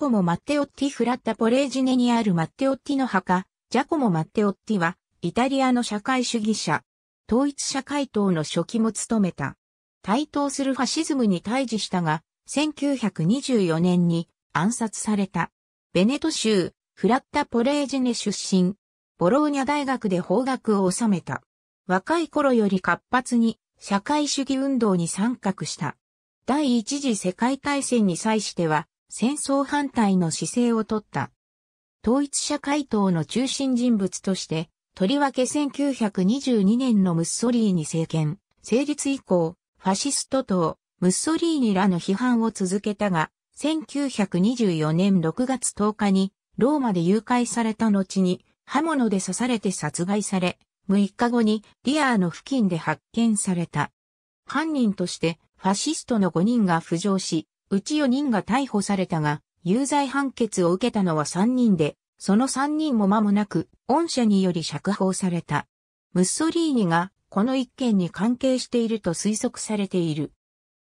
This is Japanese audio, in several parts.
コモ・マッテオッティ・フラッタ・ポレージネにあるマッテオッティの墓、ジャコモ・マッテオッティは、イタリアの社会主義者、統一社会党の初期も務めた。対等するファシズムに対峙したが、1924年に暗殺された。ベネト州、フラッタ・ポレージネ出身、ボローニャ大学で法学を収めた。若い頃より活発に社会主義運動に参画した。第一次世界大戦に際しては戦争反対の姿勢をとった。統一社会党の中心人物として、とりわけ1922年のムッソリーニ政権、成立以降、ファシスト党、ムッソリーニらの批判を続けたが、1924年6月10日に、ローマで誘拐された後に、刃物で刺されて殺害され、6日後にリアーの付近で発見された。犯人としてファシストの5人が浮上し、うち4人が逮捕されたが、有罪判決を受けたのは3人で、その3人も間もなく、恩赦により釈放された。ムッソリーニが、この一件に関係していると推測されている。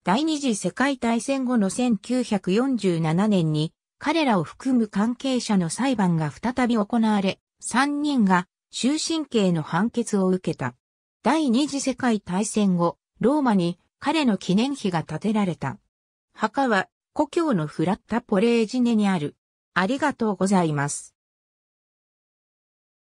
第二次世界大戦後の1947年に、彼らを含む関係者の裁判が再び行われ、3人が終身刑の判決を受けた。第二次世界大戦後、ローマに彼の記念碑が建てられた。墓は故郷のフラッタポレージネにある。ありがとうございます。